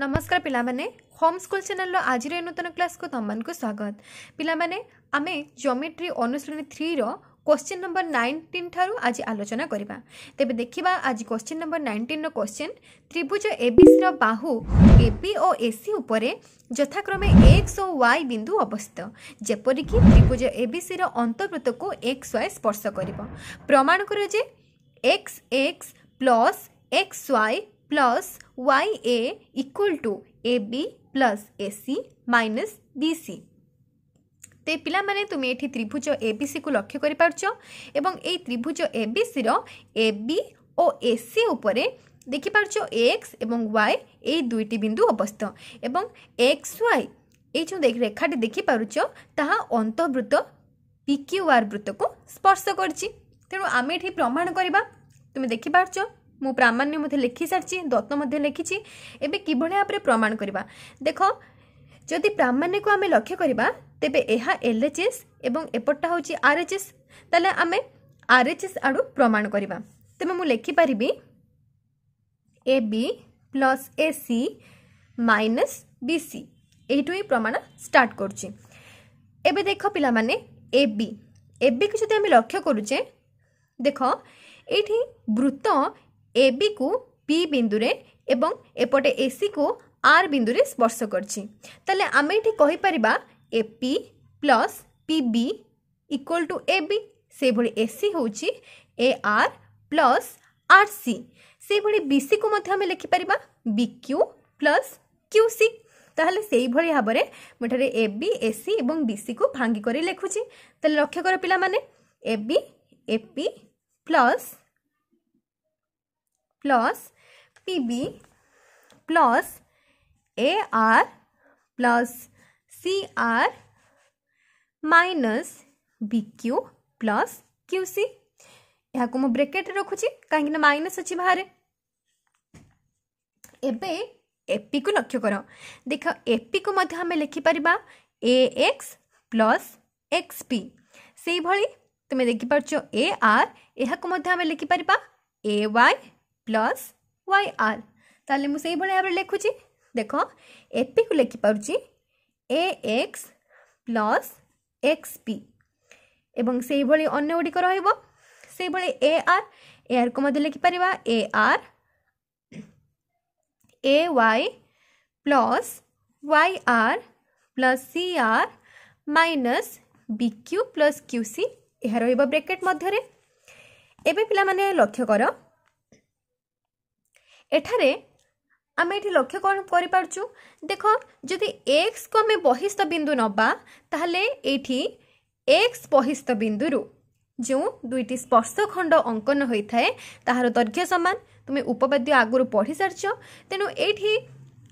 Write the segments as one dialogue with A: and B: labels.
A: ନମସ୍କାର ପିଲାମାନେ home school ଚ୍ୟାନେଲର ଆଜିର ଏ ନୂତନ କ୍ଲାସକୁ ତମମାନଙ୍କୁ ସ୍ୱାଗତ ପିଲାମାନେ ଆମେ ଜୋମେଟ୍ରି ଅନୁଶୀଳନୀ ଥ୍ରୀର কোশ্চিন নম্বর নাইনটিন ঠার আজ আলোচনা করা তেমনি দেখা আজ কোশ্চিন নম্বর নাইনটিন কোশ্চিন ত্রিভুজ এবিসি বাহু এবি ও এসি উপরে যথাক্রমে এক্স ও ওয়াই বিন্দু অবস্থিত যেপরিকি ত্রিভুজ এবিসি অন্তর্বৃত্তকু এক্স ওয়াই স্পর্শ করব প্রমাণ কর যে X X plus X Y plus Y A equal to A B plus AC minus BC ତେବେ ପିଲାମାନେ ତୁମେ ଏଠି ତ୍ରିଭୁଜ ଏବିସିକୁ ଲକ୍ଷ୍ୟ କରିପାରୁଛ ଏବଂ ଏଇ ତ୍ରିଭୁଜ ଏବିସିର এবি ଓ এসি উপরে দেখিপারছ এক্স এবং ওয়াই এই দুইটি বিন্দু অবস্থিত এবং এক্স ওয়াই এই যে রেখাটি দেখিপারুছ তাহা অন্তর্বৃত্ত পিকিউআর বৃত্তকে স্পর্শ করছি তেমন আমি এটি প্রমাণ করা তুমি দেখিপারছ মু প্রামাণ্য মধ্যে লিখি সারিছি দত্ত মধ্যে লিখিছি এবে কিভাবে ভাবে প্রমাণ করা দেখ যদি প্রামাণ্যকে আমি লক্ষ্য করা ତେବେ ଏହା ଏଲ୍ଏଚ୍ଏସ୍ ଏବଂ ଏପଟଟା ହେଉଛି ଆର୍ଏଚ୍ଏସ୍ ତାହେଲେ ଆମେ ଆର୍ଏଚ୍ଏସ୍ ଆଡ଼ୁ ପ୍ରମାଣ କରିବା ତେବେ ମୁଁ ଲେଖିପାରିବି A B plus A C minus B C ଏଇଠୁ ହିଁ ପ୍ରମାଣ ଷ୍ଟାର୍ଟ କରୁଛି ଏବେ ଦେଖ ପିଲାମାନେ ଏ ବି এবিকে যদি আমি লক্ষ্য করুছে দেখ এইটি বৃত্ত এবি কু পি বিন্দুরে এবং এপটে এসি কু আর বিন্দুরে স্পর্শ করছি তাহলে আমি এটি কহিপারিবা A P plus P B equal to A B ସେହିଭଳି ଏ ସି ହେଉଛି ଏ ଆର୍ ପ୍ଲସ୍ ଆର୍ ସି ସେହିଭଳି ବି ସିକୁ ମଧ୍ୟ ଆମେ ଲେଖିପାରିବା B Q plus Q C ତାହେଲେ ସେହିଭଳି ଭାବରେ ମୁଁ ଏଠାରେ ଏ ବି ଏ ସି ଏବଂ ବି ସିକୁ ଭାଙ୍ଗି କରି ଲେଖୁଛି ତାହେଲେ ଲକ୍ଷ୍ୟ କର ପିଲାମାନେ A B A P plus plus P B plus A R plus C R minus BQ plus Q C यह ब्रेकेट रखुची कहीं माइनस अच्छी बाहर एवं एपी को लक्ष्य कर देख एपी को मध्य हमें लिखिपर ए एक्स प्लस एक्सपी से तुम देखिप ए आर यह हमें लिखिपर A Y plus Y R ताल मुझे भाव लिखुची देख एपी को लिखिपी A X plus X P ଏବଂ ସେଇଭଳି ଅନ୍ୟ ଗୁଡ଼ିକ ରହିବ ସେଇଭଳି ଏ ଆର୍ ଏ ଆର୍କୁ ମଧ୍ୟ ଲେଖିପାରିବା A R A Y plus Y R plus C R minus B Q plus Q C ଏହା ରହିବ ବ୍ରେକେଟ୍ ମଧ୍ୟରେ ଏବେ ପିଲାମାନେ ଲକ୍ଷ୍ୟ କର ଏଠାରେ ଆମେ ଏଠି ଲକ୍ଷ୍ୟ କ'ଣ କରିପାରୁଛୁ ଦେଖ ଯଦି ଏକ୍ସକୁ ଆମେ ବହିସ୍ଥ ବିନ୍ଦୁ ନେବା ତାହେଲେ ଏଇଠି ଏକ୍ସ ବହିସ୍ଥ ବିନ୍ଦୁରୁ ଯେଉଁ ଦୁଇଟି ସ୍ପର୍ଶଖଣ୍ଡ ଅଙ୍କନ ହୋଇଥାଏ ତାହାର ଦୈର୍ଘ୍ୟ ସମାନ ତୁମେ ଉପପାଦ୍ୟ ଆଗରୁ ପଢ଼ିସାରିଛ ତେଣୁ ଏଇଠି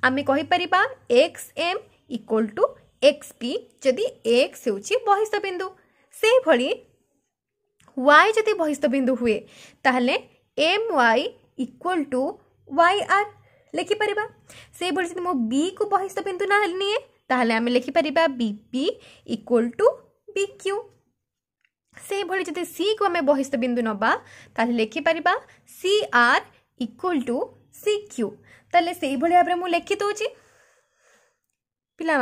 A: ଆମେ କହିପାରିବା X M equal to X P ଯଦି ଏକ୍ସ ହେଉଛି ବହିସ୍ଥ ବିନ୍ଦୁ ସେହିଭଳି ୱାଇ ଯଦି ବହିସ୍ଥ ବିନ୍ଦୁ ହୁଏ ତାହେଲେ M Y equal to Y R लिखिपर से मो बी को बहिस्त बिंदु निये तो आम लिखिपर B equal to B Q से भाई जब सी को आम बहिस्त बिंदु नवा तेखिपर C R equal to C Q तेल से भाव में लिखि पे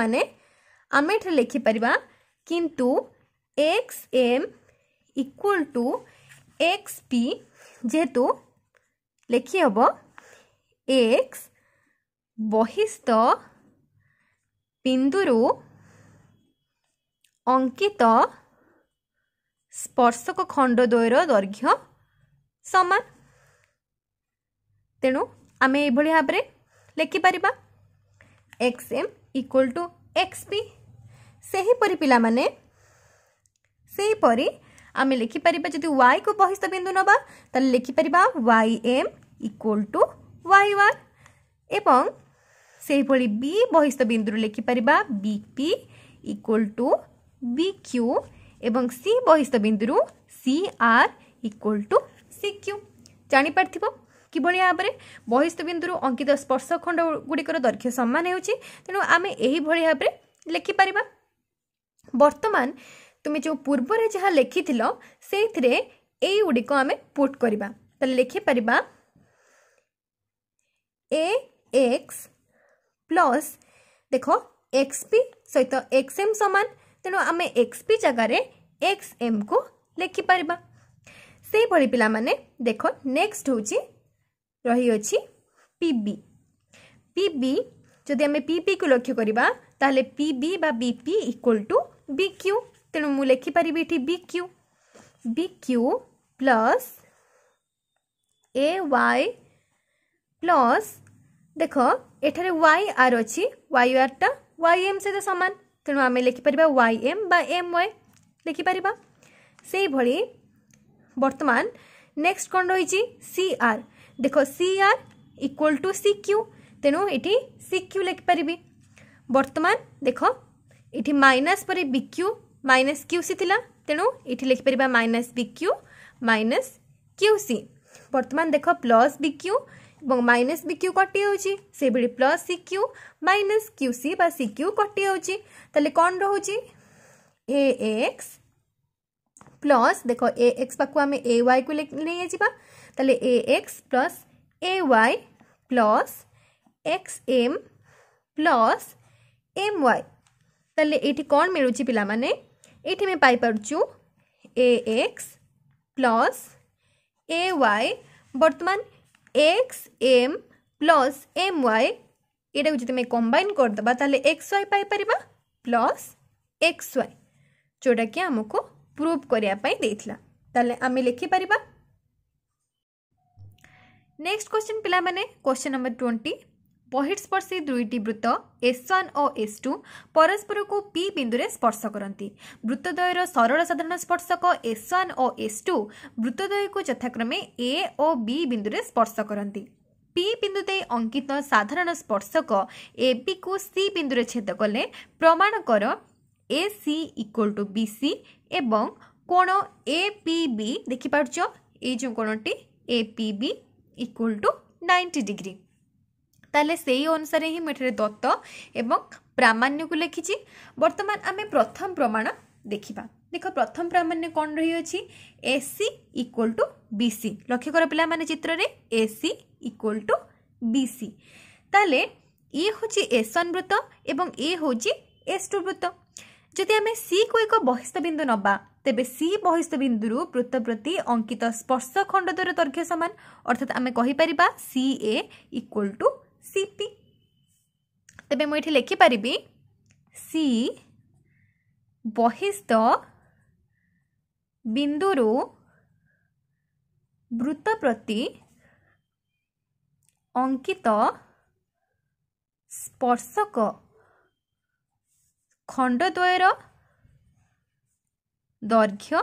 A: आम लिखिपर किंतु X M equal to X P जेहेतु लिखिहब এক্স বহিস্থ বিন্দুরু অঙ্কিত স্পর্শক খণ্ডদ্বয়ର ଦୈର୍ଘ୍ୟ ସମାନ ତେଣୁ ଆମେ ଏଇଭଳି ଭାବରେ ଲେଖିପାରିବା X M equal to X P ସେହିପରି ପିଲାମାନେ ସେହିପରି ଆମେ ଲେଖିପାରିବା ଯଦି ୱାଇକୁ ବହିସ୍ଥ ବିନ୍ଦୁ ନେବା ତାହେଲେ ଲେଖିପାରିବା Y M equal to Y one ଏବଂ ସେହିଭଳି ବି ବହିସ୍ଥ ବିନ୍ଦୁରୁ ଲେଖିପାରିବା B P equal to B Q ଏବଂ ସି ବହିସ୍ଥ ବିନ୍ଦୁରୁ C R equal to C Q ଜାଣିପାରିଥିବ কিভাবে ভাবে বহিস্থবিন্দু অঙ্কিত স্পর্শখণ্ড গুড়ির দৈর্ঘ্য সমান হচ্ছে তেমন আমি এইভাবে ভাবে লেখিপার বর্তমান তুমি যে পূর্বরে যা লেখিল সেইথিরে এইগুড়ি আমি পুট করা তাহলে লেখিপার ए एक्स प्लस देख एक्सपि सहित एक्स एम सामान तेणु आम एक्सपि जगार एक्स एम को लिखिपर से भाई पाने देख नेक्स्ट हूँ रही अच्छी पिबि पिबि जदि आम पी को लक्ष्य करवा ताहले इक्वल टू बिक्यू तेणु मुझे लिखिपरि ये B Q Q plus A Y plus देख एठारे वाई आर अच्छी वाई टा वाई एम सहित सामान तेणु आम लिखिपर वाई एम बाम एम वाई लिखिपर से भाई बर्तमान नेक्स्ट कौन रही सी आर देख C R equal to C Q तेणु ये सी क्यू लिखिपर बर्तमान देख ये माइनस पर बिक्यू माइनस क्यू सी थी तेणु ये लिखिपर minus B Q minus Q C बर्तमान देख plus B Q minus B Q कटि से plus C Q minus Q C C Q कटि तेल कौन रोचे ए एक्स प्लस देख ए एक्स पाक आम ए वाई को नहीं जावा तेल A X plus A Y plus X M plus M Y तेल ये कौन मिलूँ पाने ये मैं A X plus A Y बर्तमान X M plus M Y ଏଇଟାକୁ ଯଦି ଆମେ କମ୍ବାଇନ୍ କରିଦେବା ତାହେଲେ ଏକ୍ସ ୱାଇ ପାଇପାରିବା ପ୍ଲସ୍ ଏକ୍ସ ୱାଇ ଯେଉଁଟାକି ଆମକୁ ପ୍ରୁଭ୍ କରିବା ପାଇଁ ଦେଇଥିଲା ତାହେଲେ ଆମେ ଲେଖିପାରିବା ନେକ୍ସଟ କ୍ୱେଶ୍ଚିନ୍ ପିଲାମାନେ କ୍ୱେଶ୍ଚିନ୍ ନମ୍ବର ଟ୍ୱେଣ୍ଟି ବହିଷ୍ପର୍ଶୀ ଦୁଇଟି ବୃତ୍ତ ଏସ୍ ୱାନ୍ ଓ ଏସ୍ ଟୁ ପରସ୍ପରକୁ ପି ବିନ୍ଦୁରେ ସ୍ପର୍ଶ କରନ୍ତି ବୃତ୍ତଦ୍ୱୟର ସରଳ ସାଧାରଣ ସ୍ପର୍ଶକ ଏସ୍ ୱାନ୍ ଓ ଏସ୍ ଟୁ ବୃତ୍ତଦ୍ୱୟକୁ ଯଥାକ୍ରମେ ଏ ଓ ବି ବିନ୍ଦୁରେ ସ୍ପର୍ଶ କରନ୍ତି ପି ବିନ୍ଦୁ ଦେଇ ଅଙ୍କିତ ସାଧାରଣ ସ୍ପର୍ଶକ ଏ ବିକୁ ସି ବିନ୍ଦୁରେ ଛେଦ କଲେ ପ୍ରମାଣ କର A C equal to B C ଏବଂ କୋଣ ଏ ପି ବି ଦେଖିପାରୁଛ ଏଇ ଯେଉଁ କୋଣଟି A P B equal to ninety degree তাহলে সেই অনুসারে ହିଁ ମିଠରେ ଦତ୍ତ ଏବଂ ପ୍ରାମାଣ୍ୟକୁ ଲେଖିଛି ବର୍ତ୍ତମାନ ଆମେ ପ୍ରଥମ ପ୍ରମାଣ ଦେଖିବା ଦେଖ ପ୍ରଥମ ପ୍ରାମାଣ୍ୟ କ'ଣ ରହିଅଛି ଏସି ଇକ୍ୱାଲ୍ ଟୁ ବିସି ଲକ୍ଷ୍ୟ କର ପିଲାମାନେ ଚିତ୍ରରେ ଏସି ଇକ୍ୱାଲ୍ ଟୁ ବିସି ତାହେଲେ ଇଏ ହେଉଛି ଏସ୍ ୱାନ୍ ବୃତ୍ତ ଏବଂ ଇଏ ହେଉଛି ଏସ୍ ଟୁ ବୃତ୍ତ ଯଦି ଆମେ ସିକୁ ଏକ ବହିଷ୍ଠ ବିନ୍ଦୁ ନେବା ତେବେ ସି ବହିଷ୍ଠ ବିନ୍ଦୁରୁ ବୃତ୍ତ ପ୍ରତି ଅଙ୍କିତ ସ୍ପର୍ଶ ଖଣ୍ଡ ଦ୍ୱାରା ଦୈର୍ଘ୍ୟ ସମାନ ଅର୍ଥାତ୍ ଆମେ କହିପାରିବା C A equal to C P ତେବେ ମୁଁ ଏଠି ଲେଖିପାରିବି ସି ବହିସ୍ଥ ବିନ୍ଦୁରୁ ବୃତ୍ତ ପ୍ରତି ଅଙ୍କିତ ସ୍ପର୍ଶକ ଖଣ୍ଡଦ୍ୱୟର ଦୈର୍ଘ୍ୟ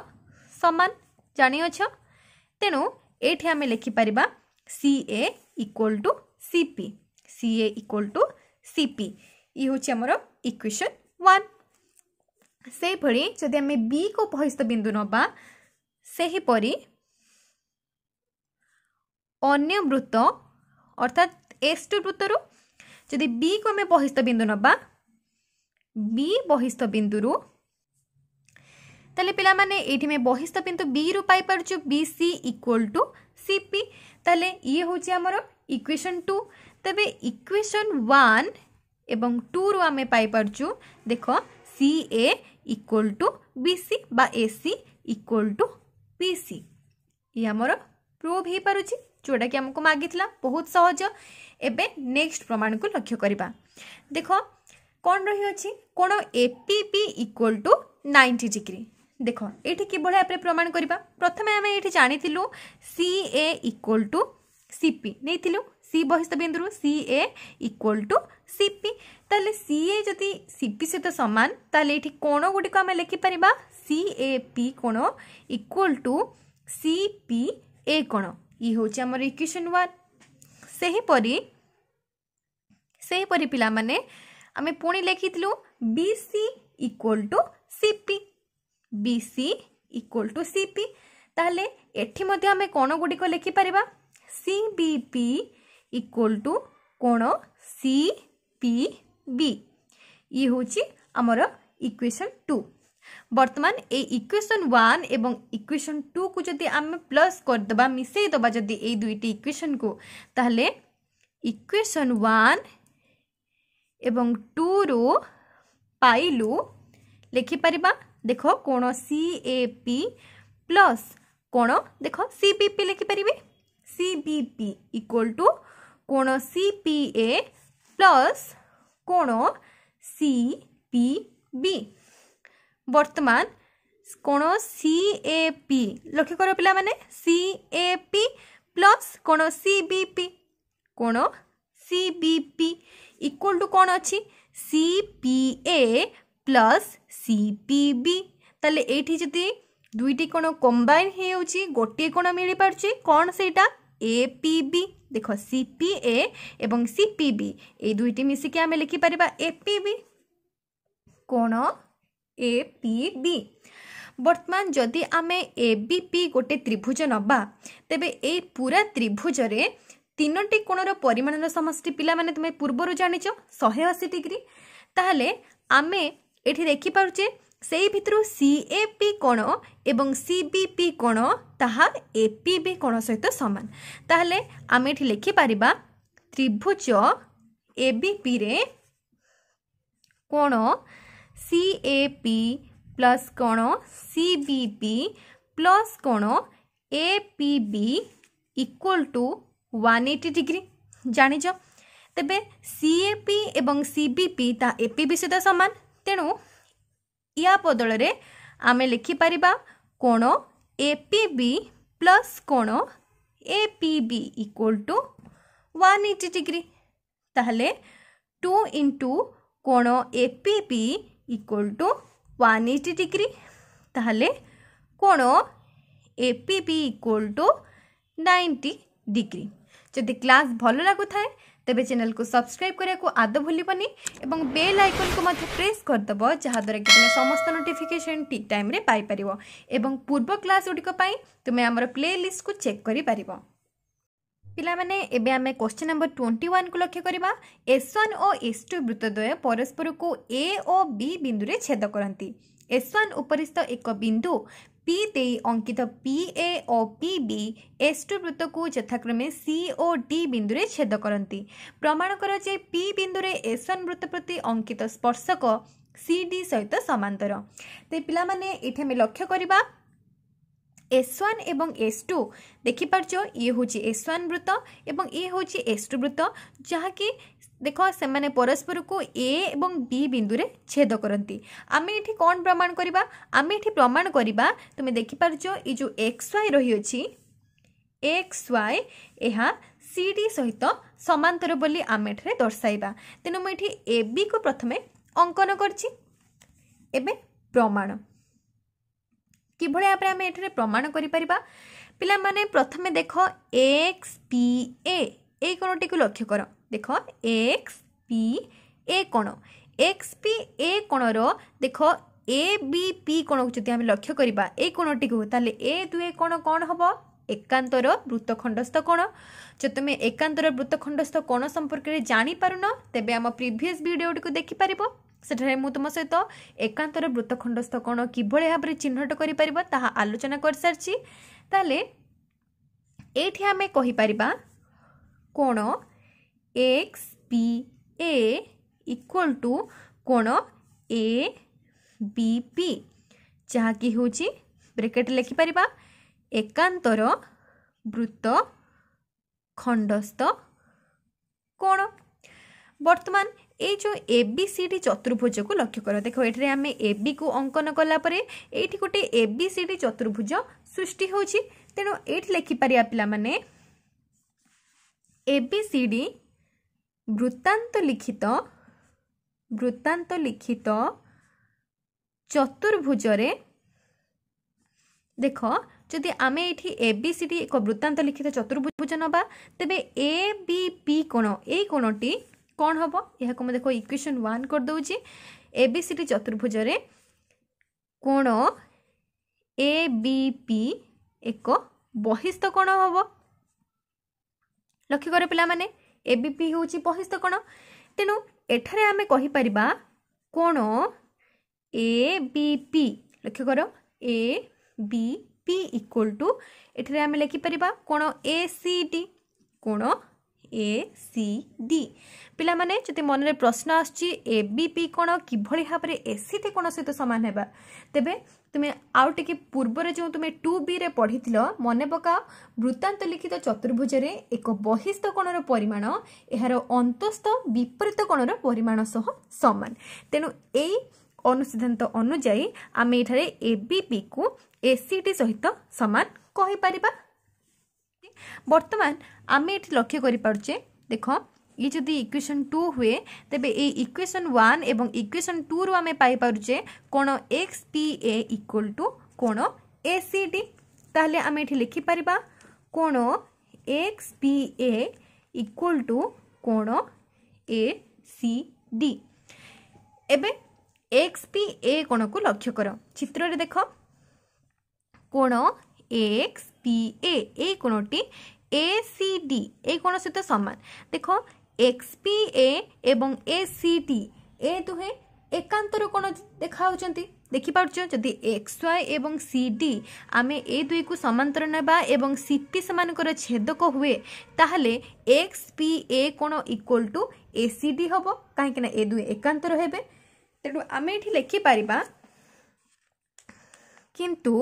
A: ସମାନ ଜାଣିଅଛ ତେଣୁ ଏଇଠି ଆମେ ଲେଖିପାରିବା C A equal to C P C A equal to C P ये हमर इक्वेशन वन से भाई जदि आम बी को बहिस्त बिंदु नवा से हीपरी अन्य वृत्त अर्थात एस टू वृत्तर जदि बी को आम बहिस्त बिंदु नवा बी बहिस्त बिंदु रु ते पाने ये बहिस्त बिंदु बी रु पाइपु B C equal to C P तेल ये हूँ आमर इक्वेशन टू ତେବେ ଇକ୍ୱେସନ୍ ୱାନ୍ ଏବଂ ଟୁରୁ ଆମେ ପାଇପାରୁଛୁ ଦେଖ C A equal to B C ବା A C equal to B C ଇଏ ଆମର ପ୍ରୁଭ୍ ହୋଇପାରୁଛି ଯେଉଁଟାକି ଆମକୁ ମାଗିଥିଲା ବହୁତ ସହଜ ଏବେ ନେକ୍ସଟ ପ୍ରମାଣକୁ ଲକ୍ଷ୍ୟ କରିବା ଦେଖ କ'ଣ ରହିଅଛି କ'ଣ A P P equal to ninety degree ଦେଖ ଏଇଠି କିଭଳି ଭାବରେ ପ୍ରମାଣ କରିବା ପ୍ରଥମେ ଆମେ ଏଇଠି ଜାଣିଥିଲୁ C A equal to C P ନେଇଥିଲୁ সি বহিষ্ঠ বিন্দু C A equal to C P তাহলে সি এ যদি সিপি সহ সমান তাহলে এটি কোণ গুড়ি আমি লিখিপার সি এ পি কোণ equal to C P A কোণ ই হচ্ছে আমার ইকুয়েশন ওয়ান ସେହିପରି ସେହିପରି ପିଲାମାନେ ଆମେ ପୁଣି ଲେଖିଥିଲୁ B C equal to C P B C equal to C P ତାହେଲେ ଏଠି ମଧ୍ୟ ଆମେ କ'ଣ ଗୁଡ଼ିକ ଲେଖିପାରିବା C B P equal to কোণ সি পি বি ই হচ্ছে আমার ইকুয়েশন টু বর্তমান এই ইকুয়েশন ওয়ান এবং ইকুয়েশন টু কু যদি আমি প্লস করেদেবা মিশাই দেবা যদি এই দুইটি ইকুয়েশন কু তাহলে ইকুয়েশন ওয়ান এবং টু রু পাইলু ଲେଖିପାରିବା ଦେଖ କୋଣ ସି ଏ ପି ପ୍ଲସ୍ କୋଣ ଦେଖ ସି ବି ପି ଲେଖିପାରିବେ C B P equal to কোণ সি পি এ প্লস কোণ সি পি বি বর্তমান কোণ সি এ পি লক্ষ্য করো পিলামানে সি এ পি প্লস কোণ সি বি পি কোণ C B P equal to কোণ অছি C P A plus C P B তাহলে এইটি যদি দুইটি কোণ কম্বাইন হয়ে যাচ্ছে গোটিয়ে কোণ মিলিপারছি কোণ সেইটা এ পি বি দেখ সিপিএ এবং সিপিবি এই দুইটি মিশিকি আমি লিখিপারিবা এপিবি কোণ এপিবি বর্তমান যদি আমি এবিপি গোটে ত্রিভুজ নবা তেবে এই পুরা ত্রিভুজরে তিনোটি কোণর পরিমাণর সমষ্টি পিলামানে তুমি পূর্বরু জাণিছ শহে অশী ডিগ্রি তাহলে আমি এটি দেখিপারুছে ସେହି ଭିତରୁ ସି ଏ ପି କୋଣ ଏବଂ ସି ବି ପି କୋଣ ତାହା ଏ ପି ବି କୋଣ ସହିତ ସମାନ ତାହେଲେ ଆମେ ଏଠି ଲେଖିପାରିବା ତ୍ରିଭୁଜ ଏ ବି ପିରେ କୋଣ ସି ଏ ପି ପ୍ଲସ୍ କୋଣ ସି ବି ପି ପ୍ଲସ୍ କୋଣ A P B equal to one eighty degree ଜାଣିଛ ତେବେ ସି ଏ ପି ଏବଂ ସି ବି ପି ତାହା ଏ ପି ବି ସହିତ ସମାନ ତେଣୁ ୟା ବଦଳରେ ଆମେ ଲେଖିପାରିବା କୋଣ ଏ ପି ବି ପ୍ଲସ୍ କୋଣ A P B equal to one eighty degree ତାହେଲେ ଟୁ ଇଣ୍ଟୁ କୋଣ A P B equal to one eighty degree ତାହେଲେ কোণ A P P equal to ninety degree যদি ক্লাস ভালো লাগুথায় ତେବେ ଚ୍ୟାନେଲକୁ ସବସ୍କ୍ରାଇବ୍ କରିବାକୁ ଆଦୌ ଭୁଲିବନି ଏବଂ ବେଲ୍ ଆଇକନ୍କୁ ମଧ୍ୟ ପ୍ରେସ୍ କରିଦେବ ଯାହାଦ୍ୱାରା କି ତୁମେ ସମସ୍ତ ନୋଟିଫିକେସନ୍ ଠିକ୍ ଟାଇମ୍ରେ ପାଇପାରିବ ଏବଂ ପୂର୍ବ କ୍ଲାସ୍ ଗୁଡ଼ିକ ପାଇଁ ତୁମେ ଆମର ପ୍ଲେ ଲିଷ୍ଟକୁ ଚେକ୍ କରିପାରିବ ପିଲାମାନେ ଏବେ ଆମେ କ୍ୱେଶ୍ଚିନ୍ ନମ୍ବର ଟ୍ୱେଣ୍ଟି ୱାନ୍କୁ ଲକ୍ଷ୍ୟ କରିବା ଏସ୍ ୱାନ୍ ଓ ଏସ୍ ଟୁ ବୃତ୍ତଦ୍ୱୟ ପରସ୍ପରକୁ ଏ ଓ ବି ବିନ୍ଦୁରେ ଛେଦ କରନ୍ତି ଏସ୍ ୱାନ୍ ଉପରିସ୍ଥ ଏକ ବିନ୍ଦୁ ಪಿ ದೇಯಿ ಅಂಕಿತ ಪಿ ಎ ಓ ಪಿ ಬಿ ଏସ୍ ଟୁ ବୃତ୍ତକୁ ଯଥାକ୍ରମେ ସି ଓ ଡି ବିନ୍ଦୁରେ ଛେଦ କରନ୍ତି ପ୍ରମାଣ କର ଯେ ପି ବିନ୍ଦୁରେ ଏସ୍ ୱାନ୍ ବୃତ୍ତ ପ୍ରତି ଅଙ୍କିତ ସ୍ପର୍ଶକ ସି ଡି ସହିତ ସମାନ୍ତର ତେବେ ପିଲାମାନେ ଏଠି ଆମେ ଲକ୍ଷ୍ୟ କରିବା এস ওয়ান এবং এস টু দেখিপারছ ইয়ে হচ্ছে এস ওয়ান বৃত্ত এবং ইয়ে হচ্ছে এস টু বৃত্ত যাহাকি ଦେଖ ସେମାନେ ପରସ୍ପରକୁ ଏ ଏବଂ ବି ବିନ୍ଦୁରେ ଛେଦ କରନ୍ତି ଆମେ ଏଠି କ'ଣ ପ୍ରମାଣ କରିବା ଆମେ ଏଠି ପ୍ରମାଣ କରିବା ତୁମେ ଦେଖିପାରୁଛ ଏ ଯେଉଁ ଏକ୍ସ ୱାଇ ରହିଅଛି ଏକ୍ସ ୱାଇ ଏହା ସି ଡି ସହିତ ସମାନ୍ତର ବୋଲି ଆମେ ଏଠାରେ ଦର୍ଶାଇବା ତେଣୁ ମୁଁ ଏଠି ଏ ବିକୁ ପ୍ରଥମେ ଅଙ୍କନ କରିଛି ଏବେ ପ୍ରମାଣ କିଭଳି ଭାବରେ ଆମେ ଏଠାରେ ପ୍ରମାଣ କରିପାରିବା ପିଲାମାନେ ପ୍ରଥମେ ଦେଖ ଏକ୍ସ ପି ଏ এই কোণটিকে লক্ষ্য করো ଦେଖ ଏକ୍ସ ପି ଏ কোণ এক্স পি এ কোণর দেখ এ বি পি কোণକୁ যদি ଆମେ ଲକ୍ଷ୍ୟ କରିବା ଏଇ କୋଣଟିକୁ ତାହେଲେ ଏ ଦୁଇ କୋଣ କ'ଣ ହେବ ଏକାନ୍ତର ବୃତ୍ତଖଣ୍ଡସ୍ଥ କୋଣ ଯେ ତୁମେ ଏକାନ୍ତର ବୃତ୍ତଖଣ୍ଡସ୍ଥ କୋଣ ସମ୍ପର୍କରେ ଜାଣିପାରୁନ ତେବେ ଆମ ପ୍ରିଭିୟସ୍ ଭିଡ଼ିଓଟିକୁ ଦେଖିପାରିବ ସେଠାରେ ମୁଁ ତୁମ ସହିତ ଏକାନ୍ତର ବୃତ୍ତଖଣ୍ଡସ୍ଥ କୋଣ କିଭଳି ଭାବରେ ଚିହ୍ନଟ କରିପାରିବ ତାହା ଆଲୋଚନା କରିସାରିଛି ତାହେଲେ ଏଇଠି ଆମେ କହିପାରିବା କୋଣ X B A equal to কোণ এ বি পি ଯାହାକି ହେଉଛି ବ୍ରେକେଟ୍ ଲେଖିପାରିବା ଏକାନ୍ତର ବୃତ୍ତ ଖଣ୍ଡସ୍ଥ କୋଣ ବର୍ତ୍ତମାନ ଏଇ ଯେଉଁ ଏ ବି ସି ଡି ଚତୁର୍ଭୁଜକୁ ଲକ୍ଷ୍ୟ କର ଦେଖ ଏଠାରେ ଆମେ ଏ ବିକୁ ଅଙ୍କନ କଲା ପରେ ଏଇଠି ଗୋଟେ ଏ ବି ସି ଡି ଚତୁର୍ଭୁଜ ସୃଷ୍ଟି ହେଉଛି ତେଣୁ ଏଇଠି ଲେଖିପାରିବା ପିଲାମାନେ ଏ ବି ସି ଡି বৃত্তান্ত লিখিত বৃত্তান্ত লিখিত চতুর্ভুজরে দেখ যদি আমি এটি এ বি সি ডি এক বৃত্তান্ত লিখিত চতুর্ভুজ নবা তেবে এ বি পি কোণ এই কোণটি কোণ হব এখন দেখ ইকুয়েশন ওয়ান করেদি এ বি সি ডি চতুর্ভুজরে কোণ এ বি পি এক বহিস্থ কোণ হব লক্ষ্য করে পিলা মানে এবিপি ହେଉଛି বহিষ্ঠকোଣ ତେଣୁ ଏଠାରେ ଆମେ କହିପାରିବା କୋଣ ଏ ବି ପି ଲକ୍ଷ୍ୟ କର A B P equal to ଏଠାରେ ଆମେ ଲେଖିପାରିବା କୋଣ ଏ ସି ଡି କୋଣ ଏ ସି ଡି ପିଲାମାନେ ଯଦି ମନରେ ପ୍ରଶ୍ନ ଆସୁଛି ଏ ବି ପି କ'ଣ କିଭଳି ଭାବରେ ଏ ସି ଟି କ'ଣ ସହିତ ସମାନ ହେବା ତେବେ ତୁମେ ଆଉ ଟିକେ ପୂର୍ବରେ ଯେଉଁ ତୁମେ ଟୁ ବିରେ ପଢ଼ିଥିଲ ମନେ ପକାଅ ବୃତ୍ତାନ୍ତ ଲିଖିତ ଚତୁର୍ଭୁଜରେ ଏକ ବହିସ୍ଥ କୋଣର ପରିମାଣ ଏହାର ଅନ୍ତସ୍ଥ ବିପରୀତ କୋଣର ପରିମାଣ ସହ ସମାନ ତେଣୁ ଏଇ ଅନୁସିଦ୍ଧାନ୍ତ ଅନୁଯାୟୀ ଆମେ ଏଠାରେ ଏ ବି ପିକୁ ଏ ସି ଟି ସହିତ ସମାନ କହିପାରିବା বর্তমান আমি এটি লক্ষ্য করিপারুছে দেখ ଇଏ ଯଦି ଇକ୍ୱେସନ୍ ଟୁ ହୁଏ ତେବେ ଏଇ ଇକ୍ୱେସନ୍ ୱାନ୍ ଏବଂ ଇକ୍ୱେସନ୍ ଟୁରୁ ଆମେ ପାଇପାରୁଛେ କ'ଣ X P A equal to କ'ଣ ଏ ସି ଡି ତାହେଲେ ଆମେ ଏଠି ଲେଖିପାରିବା କ'ଣ X P A equal to କ'ଣ ଏ ସି ଡି ଏବେ ଏକ୍ସ ପି ଏ କୋଣକୁ ଲକ୍ଷ୍ୟ କର ଚିତ୍ରରେ ଦେଖ କୋଣ ଏକ୍ସ পিএ এই কোণটি এসিডি এই কোণ সହିତ সমান দেখ এক্সপিএ এবং এসিডি এ দুহে একান্তর কোণ দেখা হচ্ছে দেখিপারছ যদি এক্স ওয়াই এবং সিডি আমি এ দুইকু সমান্তর নেবা এবং সিটি সেমানকর ছেদক হুয়ে তাহলে এক্স পি এ কোণ ইকুয়াল টু এসিডি হব কাହିଁକି না এ দুই একান্তর হেবে তেণু আমি এটি লেখিপারিবা কিন্তু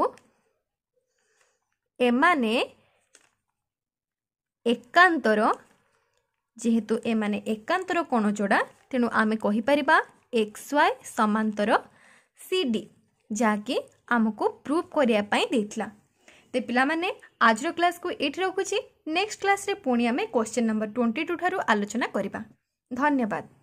A: এমানে একান্তর যেহেতু এমানে একান্তর কোণচড়া তেণু আমি কহিপারিবা এক্স ওয়াই সমান্তর সি ডি ଯାହାକି ଆମକୁ ପ୍ରୁଭ୍ କରିବା ପାଇଁ ଦେଇଥିଲା ତ ପିଲାମାନେ ଆଜିର କ୍ଲାସ୍କୁ ଏଇଠି ରଖୁଛି ନେକ୍ସଟ କ୍ଲାସ୍ରେ ପୁଣି ଆମେ କ୍ୱେଶ୍ଚନ୍ ନମ୍ବର ଟ୍ୱେଣ୍ଟି ଟୁ ଠାରୁ ଆଲୋଚନା କରିବା ଧନ୍ୟବାଦ